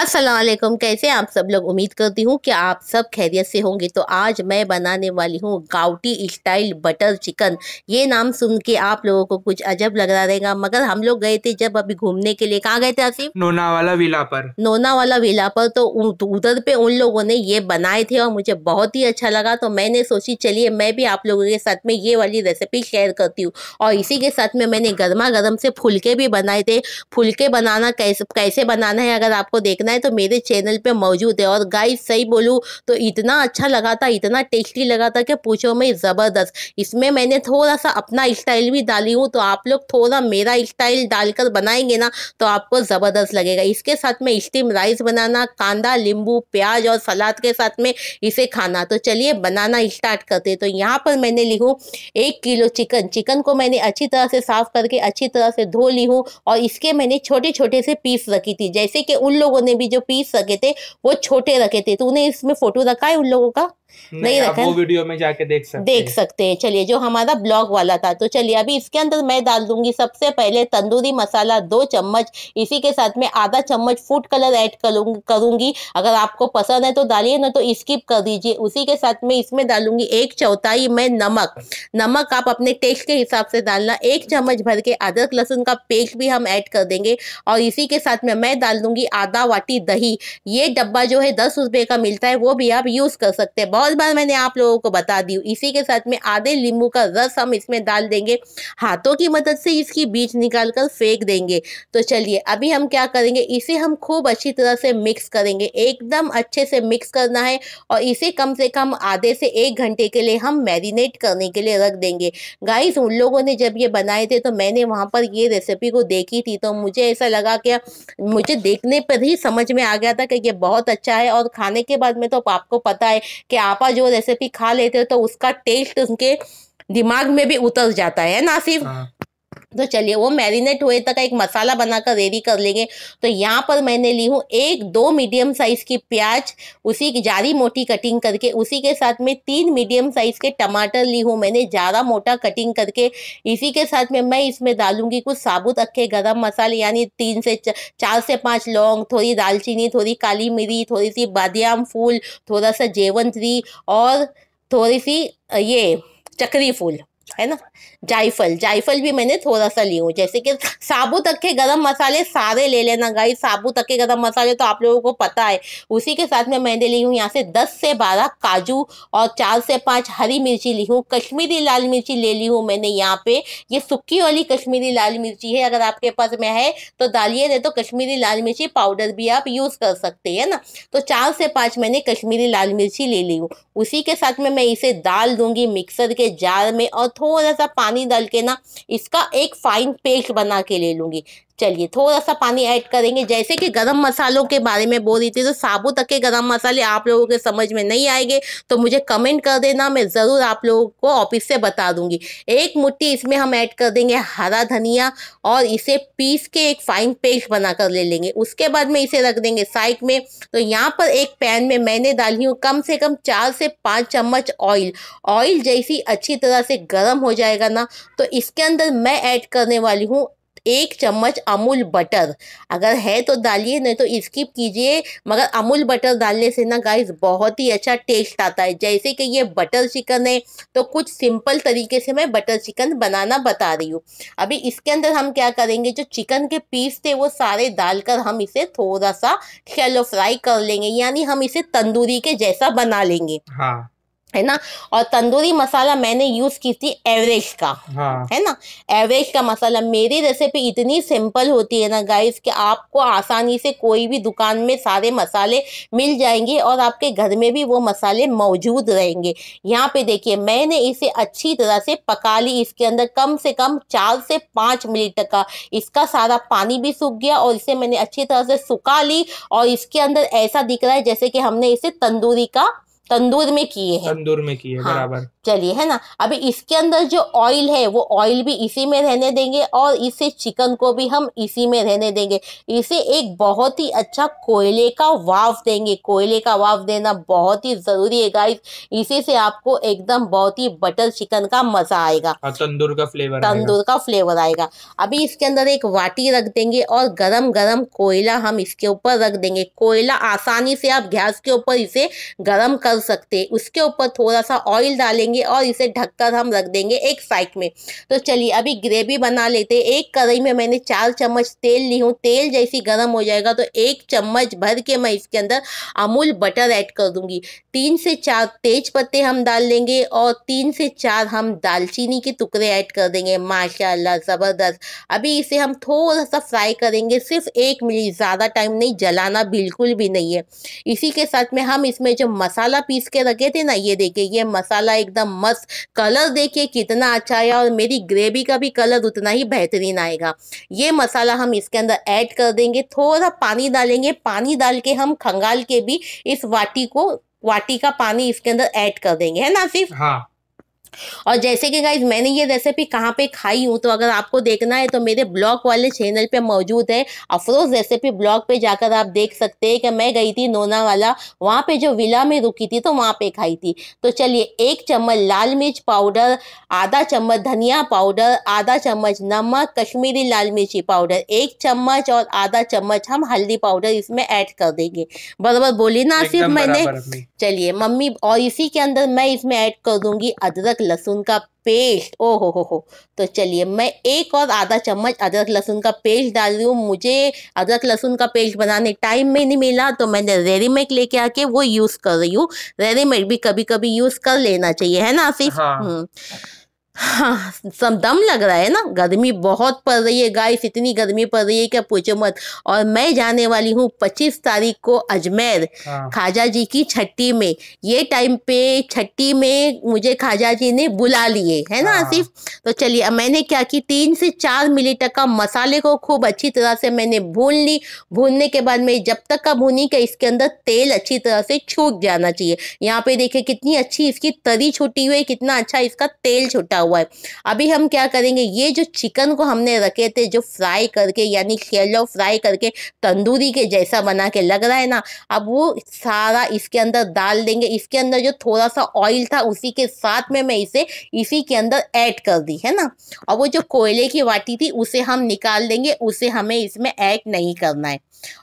असलम कैसे आप सब लोग उम्मीद करती हूँ कि आप सब खैरियत से होंगे तो आज मैं बनाने वाली हूँ गाउटी स्टाइल बटर चिकन ये नाम सुन के आप लोगों को कुछ अजब लग रहा रहेगा मगर हम लोग गए थे जब अभी घूमने के लिए कहाँ गए थे आसिफ वाला विला पर वाला विला पर तो, तो उधर पे उन लोगों ने ये बनाए थे और मुझे बहुत ही अच्छा लगा तो मैंने सोची चलिए मैं भी आप लोगों के साथ में ये वाली रेसिपी शेयर करती हूँ और इसी के साथ में मैंने गर्मा गर्म से फुलके भी बनाए थे फुलके बनाना कैसे कैसे बनाना है अगर आपको देखना है तो मेरे चैनल पे मौजूद है और गाइस सही बोलूँ तो इतना अच्छा लगा था इतना टेस्टी लगा था कि पूछो मैं ज़बरदस्त इसमें मैंने थोड़ा सा अपना स्टाइल भी डाली हूँ तो आप लोग थोड़ा मेरा स्टाइल डालकर बनाएंगे ना तो आपको ज़बरदस्त लगेगा इसके साथ में स्टीम राइस बनाना कांदा नींबू प्याज और सलाद के साथ में इसे खाना तो चलिए बनाना स्टार्ट करते तो यहाँ पर मैंने ली हूँ एक किलो चिकन चिकन को मैंने अच्छी तरह से साफ़ करके अच्छी तरह से धो ली हूँ और इसके मैंने छोटे छोटे से पीस रखी थी जैसे कि उन लोगों लोगों ने भी जो पीस रखे थे वो छोटे रखे थे तूने इसमें फोटो रखा है उन लोगों का नहीं रखा वो वीडियो में जाके देख सकते देख सकते हैं चलिए जो हमारा ब्लॉग वाला था तो चलिए अभी इसके अंदर मैं डाल दूंगी सबसे पहले तंदूरी मसाला दो चम्मच इसी के साथ में आधा चम्मच फूड कलर ऐड करूंगी अगर आपको पसंद है तो डालिए ना तो स्किप कर दीजिए उसी के साथ में इसमें डालूंगी एक चौथाई में नमक नमक आप अपने टेस्ट के हिसाब से डालना एक चम्मच भर के अदरक लहसुन का पेस्ट भी हम ऐड कर देंगे और इसी के साथ में मैं डाल दूंगी आधा वाटी दही ये डब्बा जो है दस रुपये का मिलता है वो भी आप यूज़ कर सकते हैं बहुत और बार मैंने आप लोगों को बता दी इसी के साथ में आधे नींबू का रस हम इसमें डाल देंगे हाथों की मदद से इसकी बीज निकाल कर फेंक देंगे तो चलिए अभी हम क्या करेंगे इसे हम खूब अच्छी तरह से मिक्स करेंगे एकदम अच्छे से मिक्स करना है और इसे कम से कम आधे से एक घंटे के लिए हम मैरिनेट करने के लिए रख देंगे गाइस उन लोगों ने जब ये बनाए थे तो मैंने वहाँ पर ये रेसिपी को देखी थी तो मुझे ऐसा लगा कि मुझे देखने पर ही समझ में आ गया था कि ये बहुत अच्छा है और खाने के बाद में तो आपको पता है कि आपा जो रेसिपी खा लेते हो तो उसका टेस्ट उनके दिमाग में भी उतर जाता है ना सिर्फ हाँ। तो चलिए वो मैरिनेट हुए तक एक मसाला बनाकर रेडी कर लेंगे तो यहाँ पर मैंने ली हूँ एक दो मीडियम साइज़ की प्याज उसी की जारी मोटी कटिंग करके उसी के साथ में तीन मीडियम साइज़ के टमाटर ली हूँ मैंने ज़्यादा मोटा कटिंग करके इसी के साथ में मैं इसमें डालूंगी कुछ साबुत अक्खे गर्म मसाले यानी तीन से चार से पाँच लौंग थोड़ी दालचीनी थोड़ी काली मिरी थोड़ी सी बादियाम फूल थोड़ा सा जेवंतरी और थोड़ी सी ये चक्री फूल है ना जायफल जायफल भी मैंने थोड़ा सा ली हूँ जैसे कि साबुत अक्के गरम मसाले सारे ले लेना गाई साबुत अक्के गरम मसाले तो आप लोगों को पता है उसी के साथ में मैंने ली हूँ यहाँ से दस से बारह काजू और चार से पाँच हरी मिर्ची ली हूँ कश्मीरी लाल मिर्ची ले ली हूँ मैंने यहाँ पे ये सुखी वाली कश्मीरी लाल मिर्ची है अगर आपके पास में है तो डालिए नहीं तो कश्मीरी लाल मिर्ची पाउडर भी आप यूज़ कर सकते हैं ना तो चार से पाँच मैंने कश्मीरी लाल मिर्ची ले ली हूँ उसी के साथ में मैं इसे डाल दूंगी मिक्सर के जार में और थोड़ा सा पानी डाल के ना इसका एक फाइन पेस्ट बना के ले लूंगी चलिए थोड़ा सा पानी ऐड करेंगे जैसे कि गरम मसालों के बारे में बोल रही थी तो साबुत के गरम मसाले आप लोगों के समझ में नहीं आएंगे तो मुझे कमेंट कर देना मैं ज़रूर आप लोगों को ऑफिस से बता दूंगी एक मुट्ठी इसमें हम ऐड कर देंगे हरा धनिया और इसे पीस के एक फाइन पेस्ट बना कर ले लेंगे उसके बाद में इसे रख देंगे साइड में तो यहाँ पर एक पैन में मैंने डाली हूँ कम से कम चार से पाँच चम्मच ऑयल ऑयल जैसी अच्छी तरह से गर्म हो जाएगा ना तो इसके अंदर मैं ऐड करने वाली हूँ एक चम्मच अमूल बटर अगर है तो डालिए नहीं तो स्किप कीजिए मगर अमूल बटर डालने से ना गाइस बहुत ही अच्छा टेस्ट आता है जैसे कि ये बटर चिकन है तो कुछ सिंपल तरीके से मैं बटर चिकन बनाना बता रही हूँ अभी इसके अंदर हम क्या करेंगे जो चिकन के पीस थे वो सारे डालकर हम इसे थोड़ा सा शेलो फ्राई कर लेंगे यानी हम इसे तंदूरी के जैसा बना लेंगे हाँ है ना और तंदूरी मसाला मैंने यूज की थी एवरेज का हाँ। है ना एवरेज का मसाला मेरी रेसिपी इतनी सिंपल होती है ना गाइस कि आपको आसानी से कोई भी दुकान में सारे मसाले मिल जाएंगे और आपके घर में भी वो मसाले मौजूद रहेंगे यहाँ पे देखिए मैंने इसे अच्छी तरह से पका ली इसके अंदर कम से कम चार से पाँच मिनट तक का इसका सारा पानी भी सूख गया और इसे मैंने अच्छी तरह से सुखा ली और इसके अंदर ऐसा दिख रहा है जैसे कि हमने इसे तंदूरी का तंदूर में किए हैं तंदूर में किए हाँ, बराबर चलिए है ना अभी इसके अंदर जो ऑयल है वो ऑयल भी इसी में रहने देंगे और इसे चिकन को भी हम इसी में रहने देंगे इसे एक बहुत ही अच्छा कोयले का वाफ देंगे कोयले का वाफ देना बहुत ही ज़रूरी है गाइस इसी से आपको एकदम बहुत ही बटर चिकन का मज़ा हाँ, आएगा तंदूर का फ्लेवर तंदूर का फ्लेवर आएगा अभी इसके अंदर एक वाटी रख देंगे और गरम गरम कोयला हम इसके ऊपर रख देंगे कोयला आसानी से आप गैस के ऊपर इसे गरम कर सकते उसके ऊपर थोड़ा सा ऑयल डालेंगे लेंगे और इसे ढककर हम रख देंगे एक साइड में तो चलिए अभी ग्रेवी बना लेते एक कढ़ाई में मैंने चार चम्मच तेल ली हूँ तेल जैसी गर्म हो जाएगा तो एक चम्मच भर के मैं इसके अंदर अमूल बटर ऐड कर दूंगी तीन से चार तेज पत्ते हम डाल लेंगे और तीन से चार हम दालचीनी के टुकड़े ऐड कर देंगे माशाल्लाह ज़बरदस्त अभी इसे हम थोड़ा सा फ्राई करेंगे सिर्फ एक मिनट ज़्यादा टाइम नहीं जलाना बिल्कुल भी नहीं है इसी के साथ में हम इसमें जो मसाला पीस के रखे थे ना ये देखिए ये मसाला एकदम मस्त कलर देखिए कितना अच्छा आया और मेरी ग्रेवी का भी कलर उतना ही बेहतरीन आएगा ये मसाला हम इसके अंदर ऐड कर देंगे थोड़ा पानी डालेंगे पानी डाल के हम खंगाल के भी इस वाटी को वाटी का पानी इसके अंदर ऐड कर देंगे है ना सिर्फ हाँ और जैसे कि गाइज मैंने ये रेसिपी कहाँ पे खाई हूँ तो अगर आपको देखना है तो मेरे ब्लॉग वाले चैनल पे मौजूद है अफरोज रेसिपी ब्लॉग पे जाकर आप देख सकते हैं कि मैं गई थी वाला वहाँ पे जो विला में रुकी थी तो वहाँ पे खाई थी तो चलिए एक चम्मच लाल मिर्च पाउडर आधा चम्मच धनिया पाउडर आधा चम्मच नमक कश्मीरी लाल मिर्ची पाउडर एक चम्मच और आधा चम्मच हम हल्दी पाउडर इसमें ऐड कर देंगे बराबर बोली ना सिर्फ मैंने चलिए मम्मी और इसी के अंदर मैं इसमें ऐड कर दूंगी अदरक लहसुन का पेस्ट ओ हो हो हो तो चलिए मैं एक और आधा चम्मच अदरक लहसुन का पेस्ट डाल रही हूँ मुझे अदरक लहसुन का पेस्ट बनाने टाइम में नहीं मिला तो मैंने रेडीमेड लेके आके वो यूज़ कर रही हूँ रेडीमेड भी कभी कभी यूज़ कर लेना चाहिए है ना आसिफ हाँ। हम्म। हाँ सब दम लग रहा है ना गर्मी बहुत पड़ रही है गाइस इतनी गर्मी पड़ रही है क्या पूछो मत और मैं जाने वाली हूँ पच्चीस तारीख को अजमेर हाँ। खाजा जी की छठी में ये टाइम पे छठी में मुझे खाजा जी ने बुला लिए है ना हाँ। आसिफ तो चलिए मैंने क्या की तीन से चार मिली का मसाले को खूब अच्छी तरह से मैंने भून ली भूनने के बाद मैं जब तक का भूनी कि इसके अंदर तेल अच्छी तरह से छूट जाना चाहिए यहाँ पे देखे कितनी अच्छी इसकी तरी छूटी हुई कितना अच्छा इसका तेल छूटा हुआ है अभी हम क्या करेंगे ये जो चिकन को हमने रखे थे जो फ्राई करके यानी शेलो फ्राई करके तंदूरी के जैसा बना के लग रहा है ना अब वो सारा इसके अंदर डाल देंगे इसके अंदर जो थोड़ा सा ऑयल था उसी के साथ में मैं इसे इसी के अंदर ऐड कर दी है ना और वो जो कोयले की वाटी थी उसे हम निकाल देंगे उसे हमें इसमें ऐड नहीं करना है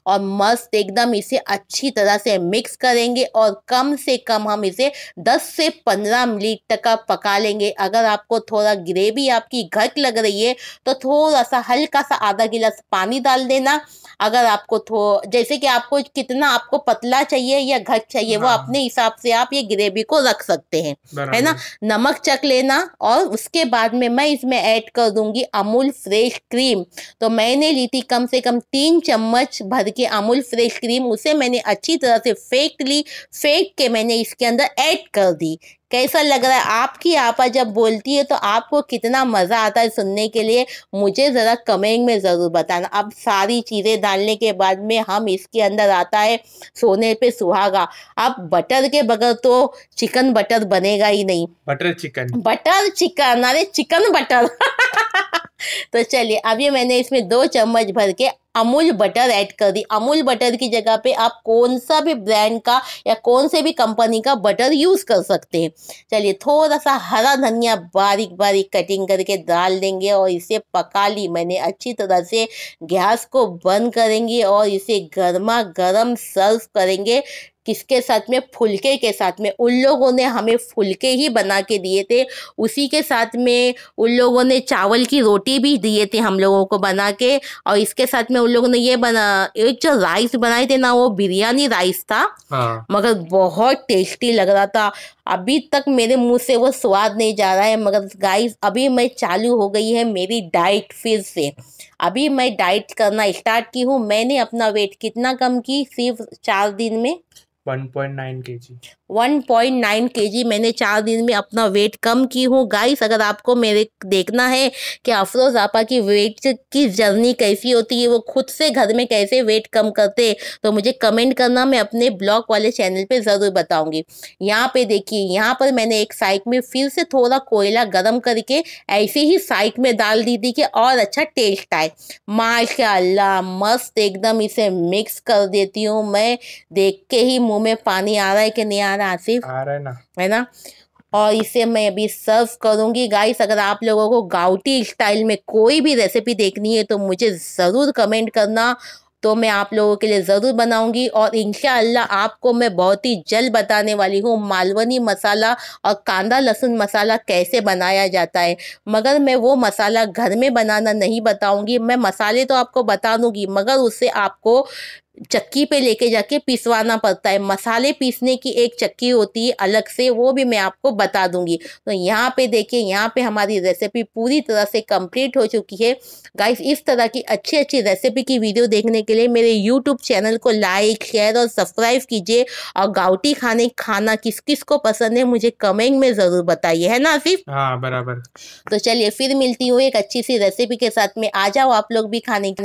और मस्त एकदम इसे अच्छी तरह से मिक्स करेंगे और कम से कम हम इसे 10 से 15 मिनट तक पका लेंगे अगर आपको आपको थोड़ा ग्रेवी आपकी घट लग रही है तो थोड़ा सा हल्का सा आधा गिलास पानी डाल देना अगर आपको थो जैसे कि आपको कितना आपको पतला चाहिए या घट चाहिए वो हाँ। अपने हिसाब से आप ये ग्रेवी को रख सकते हैं है ना नमक चख लेना और उसके बाद में मैं इसमें ऐड कर दूंगी अमूल फ्रेश क्रीम तो मैंने ली थी कम से कम तीन चम्मच भर के अमूल फ्रेश क्रीम उसे मैंने अच्छी तरह से फेंक ली फेंक के मैंने इसके अंदर ऐड कर दी कैसा लग रहा है आपकी आपा जब बोलती है तो आपको कितना मज़ा आता है सुनने के लिए मुझे ज़रा कमेंट में ज़रूर बताना अब सारी चीज़ें डालने के बाद में हम इसके अंदर आता है सोने पे सुहागा अब बटर के बगैर तो चिकन बटर बनेगा ही नहीं बटर चिकन बटर चिकन अरे चिकन बटर तो चलिए अभी मैंने इसमें दो चम्मच भर के अमूल बटर ऐड कर दी अमूल बटर की जगह पे आप कौन सा भी ब्रांड का या कौन से भी कंपनी का बटर यूज़ कर सकते हैं चलिए थोड़ा सा हरा धनिया बारीक बारीक कटिंग करके डाल देंगे और इसे पका ली मैंने अच्छी तरह से गैस को बंद करेंगे और इसे गर्मा गर्म सर्व करेंगे किसके साथ में फुलके के साथ में उन लोगों ने हमें फुलके ही बना के दिए थे उसी के साथ में उन लोगों ने चावल की रोटी भी दिए थे हम लोगों को बना के और इसके साथ में उन लोगों ने ये बना एक जो राइस बनाए थे ना वो बिरयानी राइस था हाँ। मगर बहुत टेस्टी लग रहा था अभी तक मेरे मुंह से वो स्वाद नहीं जा रहा है मगर गाइस अभी मैं चालू हो गई है मेरी डाइट फिर से अभी मैं डाइट करना स्टार्ट की हूँ मैंने अपना वेट कितना कम की सिर्फ चार दिन में 1.9 kg. 1.9 मैंने चार दिन में अपना वेट कम की हूँ गाइस अगर आपको मेरे देखना है कि अफरोज आपा की वेट की जर्नी कैसी होती है वो खुद से घर में कैसे वेट कम करते तो मुझे कमेंट करना मैं अपने ब्लॉग वाले चैनल पे ज़रूर बताऊंगी यहाँ पे देखिए यहाँ पर मैंने एक साइक में फिर से थोड़ा कोयला गर्म करके ऐसे ही साइक में डाल दी थी कि और अच्छा टेस्ट आए माशा मस्त एकदम इसे मिक्स कर देती हूँ मैं देख के ही मुंह में पानी आ रहा है कि नहीं आ रहा आसिफ आ रहा है ना है ना और इसे मैं अभी सर्व करूंगी गाइस अगर आप लोगों को गाउटी स्टाइल में कोई भी रेसिपी देखनी है तो मुझे ज़रूर कमेंट करना तो मैं आप लोगों के लिए ज़रूर बनाऊंगी और इन आपको मैं बहुत ही जल्द बताने वाली हूँ मालवनी मसाला और कांदा लहसुन मसाला कैसे बनाया जाता है मगर मैं वो मसाला घर में बनाना नहीं बताऊंगी मैं मसाले तो आपको बता दूंगी मगर उससे आपको चक्की पे लेके जाके पिसवाना पड़ता है मसाले पीसने की एक चक्की होती है अलग से वो भी मैं आपको बता दूंगी तो यहाँ पे देखिए यहाँ पे हमारी रेसिपी पूरी तरह से कंप्लीट हो चुकी है गाइस इस तरह की अच्छी अच्छी रेसिपी की वीडियो देखने के लिए मेरे यूट्यूब चैनल को लाइक शेयर और सब्सक्राइब कीजिए और गाउटी खाने खाना किस किस को पसंद है मुझे कमेंट में ज़रूर बताइए है ना आसिफ हाँ बराबर तो चलिए फिर मिलती हूँ एक अच्छी सी रेसिपी के साथ में आ जाओ आप लोग भी खाने के